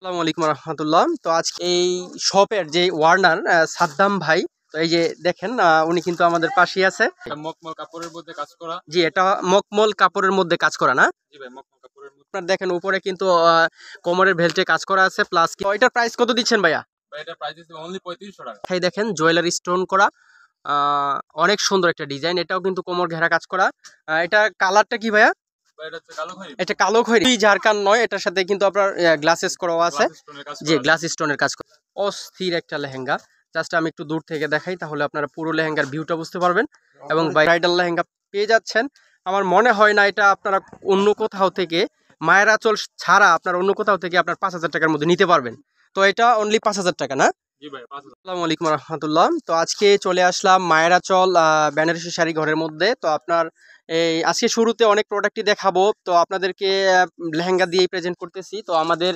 আসসালামু আলাইকুম রহমতুল্লাহ তো আজ এই শপের যে ওয়ার্নার সাদ্দাম ভাই তো এই যে দেখেন উনি কিন্তু আমাদের পাশেই আছে মকমল কাপড়ের মধ্যে কাজ করা জি এটা মকমল কাপড়ের মধ্যে কাজ করা না জি ভাই মকমল কাপড়ের মধ্যে আপনার দেখেন উপরে কিন্তু কোমরের ভেল্টে কাজ করা আছে প্লাস কি এটার প্রাইস কত দিচ্ছেন ভাইয়া এটা প্রাইস দিচ্ছে অনলি 3500 টাকা এই দেখেন জুয়েলারি স্টোন করা অনেক সুন্দর একটা ডিজাইন এটাও কিন্তু কোমর ঘেরা কাজ করা এটা কালারটা কি ভাইয়া এটা কালো খয়েরি ঝাড়কান নয় এটার সাথে কিন্তু আপনার গ্লাসেস করাও আছে যে গ্লাস স্টোনের কাজ করা অস্থির একটা লেহেঙ্গা জাস্ট আমি একটু দূর থেকে দেখাই তাহলে আপনারা পুরো লেহেঙ্গার ভিউটা বুঝতে পারবেন এবং ব্রাইডাল লেহেঙ্গা পেয়ে যাচ্ছেন আমার মনে হয় না এটা আপনারা অন্য কোথাও থেকে মায়ের আচল ছাড়া আপনার অন্য কোথাও থেকে আপনার পাঁচ হাজার টাকার মধ্যে নিতে পারবেন তো এটা অনলি পাঁচ হাজার টাকা না আসসালামাইকুম রহমতুল্লাহ তো আজকে চলে আসলাম মায়ের আচল বেনারসি শাড়ি ঘরের মধ্যে তো আপনার এই আজকে শুরুতে অনেক প্রোডাক্টই দেখাবো তো আপনাদেরকে লেহেঙ্গা দিয়ে প্রেজেন্ট করতেছি তো আমাদের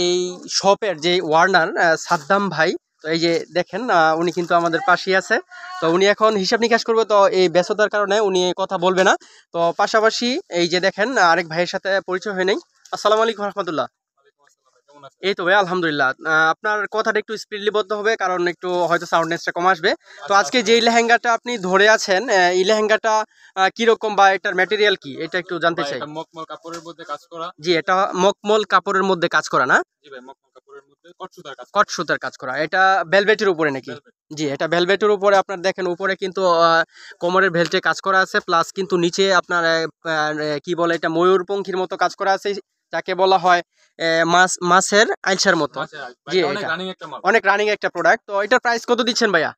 এই শপের যে ওয়ার্নার সাদ্দাম ভাই তো এই যে দেখেন উনি কিন্তু আমাদের পাশেই আছে তো উনি এখন হিসাব নিকাশ করবে তো এই ব্যস্ততার কারণে উনি কথা বলবে না তো পাশাপাশি এই যে দেখেন আরেক ভাইয়ের সাথে পরিচয় হয়ে নেই আসসালামু আলাইকুম রহমতুল্লাহ এই তো ভাই আলহামদুলিল্লাহ আপনার কথাটা একটু স্পিডলি বলতে হবে কারণ একটু হয়তো সাউন্ডনেসটা কম আসবে তো আচ্ছা, আজকে আচ্ছা। যে লেহেঙ্গাটা আপনি ধরে আছেন এই লেহেঙ্গাটা কিরকম বা এটার ম্যাটেরিয়াল কি এটা একটু জানতে চাই মকমল কাপড়ের মধ্যে কাজ করা জি এটা মকমল কাপড়ের মধ্যে কাজ করা না জি ভাই মকমল কাপড়ের মধ্যে কট সুতার কাজ করা এটা ভেলভেটের উপরে নাকি জি এটা ভেলভেটের উপরে আপনার দেখেন উপরে কিন্তু কোমরের ভেলটে কাজ করা আছে প্লাস কিন্তু নিচে আপনার কি বলে এটা ময়ূরপঙ্খীর মতো কাজ করা আছে যাকে বলা হয় মাছ মাছের আইলসার মতো জি অনেক রানিং একটা প্রোডাক্ট তো এটার প্রাইস কত দিচ্ছেন ভাইয়া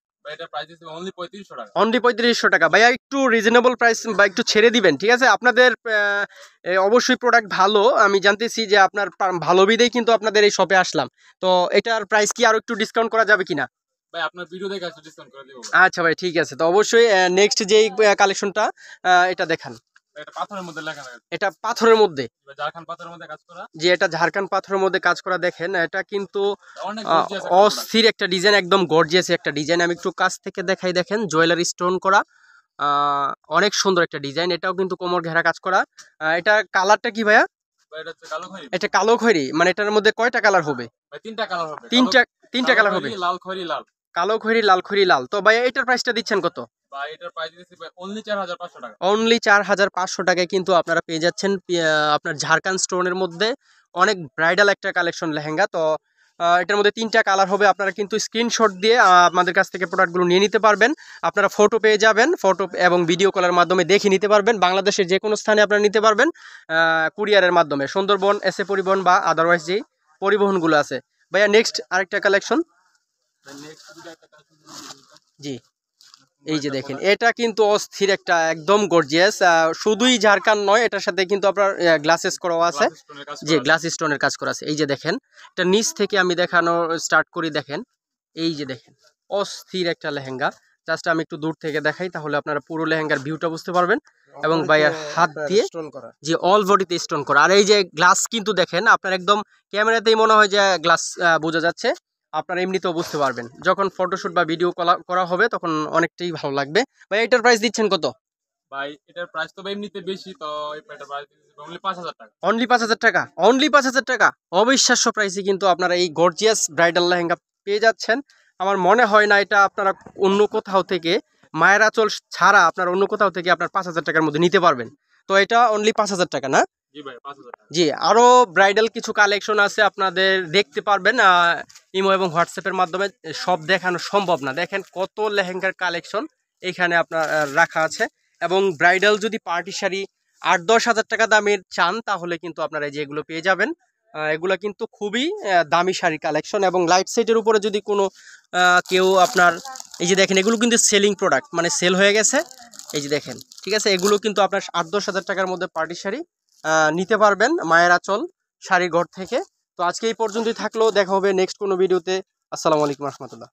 অনলি পঁয়ত্রিশশো টাকা ভাইয়া একটু রিজনেবল প্রাইস একটু ছেড়ে দিবেন ঠিক আছে আপনাদের অবশ্যই প্রোডাক্ট ভালো আমি জানতেছি যে আপনার ভালো কিন্তু আপনাদের এই শপে আসলাম তো এটার প্রাইস কি আরও একটু ডিসকাউন্ট করা যাবে কিনা আচ্ছা ভাই ঠিক আছে তো অবশ্যই নেক্সট যেই কালেকশনটা এটা দেখান এটা পাথরের মধ্যে যে এটা ঝাড়খান্ড পাথরের মধ্যে কাজ করা দেখেন এটা কিন্তু অস্থির একটা ডিজাইন একদম গর্জিয়াস একটা ডিজাইন আমি একটু কাছ থেকে দেখাই দেখেন জুয়েলারি স্টোন করা অনেক সুন্দর একটা ডিজাইন এটাও কিন্তু কোমর ঘেরা কাজ করা এটা কালারটা কি ভাইয়া এটা কালো খয়েরি মানে এটার মধ্যে কয়টা কালার হ্যাঁ, হবে তিনটা তিনটা কালার হবে লাল খয়েরি লাল কালো খয়েরি লাল খয়েরি লাল তো ভাইয়া এটার প্রাইসটা দিচ্ছেন কত অনলি চার হাজার পাঁচশো টাকায় কিন্তু আপনারা পেয়ে যাচ্ছেন আপনার ঝাড়খান্ড স্টোনের মধ্যে অনেক ব্রাইডাল একটা কালেকশন লেহেঙ্গা তো এটার মধ্যে তিনটা কালার হবে আপনারা কিন্তু স্ক্রিনশট দিয়ে আমাদের কাছ থেকে প্রোডাক্টগুলো নিয়ে নিতে পারবেন আপনারা ফটো পেয়ে যাবেন ফটো এবং ভিডিও কলের মাধ্যমে দেখে নিতে পারবেন বাংলাদেশের যে কোনো স্থানে আপনারা নিতে পারবেন কুরিয়ারের মাধ্যমে সুন্দরবন এসে পরিবহন বা আদারওয়াইজ যেই পরিবহনগুলো আছে ভাইয়া নেক্সট আরেকটা কালেকশন জি এই যে দেখেন এটা কিন্তু অস্থির একটা একদম গর্জিয়াস শুধুই ঝাড়খান নয় এটার সাথে কিন্তু আপনার গ্লাসেস করাও আছে যে গ্লাস স্টোনের কাজ করা আছে এই যে দেখেন এটা নিচ থেকে আমি দেখানো স্টার্ট করি দেখেন এই যে দেখেন অস্থির একটা লেহেঙ্গা জাস্ট আমি একটু দূর থেকে দেখাই তাহলে আপনারা পুরো লেহেঙ্গার ভিউটা বুঝতে পারবেন এবং ভাইয়ার হাত দিয়ে যে অল বডিতে স্টোন করা আর এই যে গ্লাস কিন্তু দেখেন আপনার একদম ক্যামেরাতেই মনে হয় যে গ্লাস বোঝা যাচ্ছে আপনার এমনিতেও বুঝতে পারবেন যখন ফটোশ্যুট বা ভিডিও করা হবে তখন অনেকটাই ভালো লাগবে ভাই এটার প্রাইস দিচ্ছেন কত ভাই এটার প্রাইস তো এমনিতে বেশি তো এটার প্রাইস অনলি 5000 টাকা অনলি 5000 টাকা অনলি 5000 টাকা অবিশ্বাস্য প্রাইসে কিন্তু আপনারা এই গর্জিয়াস ব্রাইডাল লেহেঙ্গা পেয়ে যাচ্ছেন আমার মনে হয় না এটা আপনারা অন্য কোথাও থেকে মায়ের আঁচল ছাড়া আপনার অন্য কোথাও থেকে আপনার 5000 টাকার মধ্যে নিতে পারবেন তো এটা অনলি 5000 টাকা না জি ভাই 5000 টাকা জি আরো ব্রাইডাল কিছু কালেকশন আছে আপনাদের দেখতে পারবেন ইমো এবং হোয়াটসঅ্যাপের মাধ্যমে সব দেখানো সম্ভব না দেখেন কত লেহেঙ্গার কালেকশন এখানে আপনার রাখা আছে এবং ব্রাইডাল যদি পার্টি শাড়ি আট দশ হাজার টাকা দামের চান তাহলে কিন্তু আপনারা যে এগুলো পেয়ে যাবেন এগুলো কিন্তু খুবই দামি শাড়ি কালেকশন এবং লাইট সেটের উপরে যদি কোনো কেউ আপনার এই যে দেখেন এগুলো কিন্তু সেলিং প্রোডাক্ট মানে সেল হয়ে গেছে এই যে দেখেন ঠিক আছে এগুলো কিন্তু আপনার আট দশ হাজার টাকার মধ্যে পার্টি শাড়ি নিতে পারবেন মায়ের আচল শাড়ি ঘর থেকে তো আজকে এই পর্যন্তই থাকলো দেখা হবে নেক্সট কোনো ভিডিওতে আসসালামু আলাইকুম রহমতুল্লাহ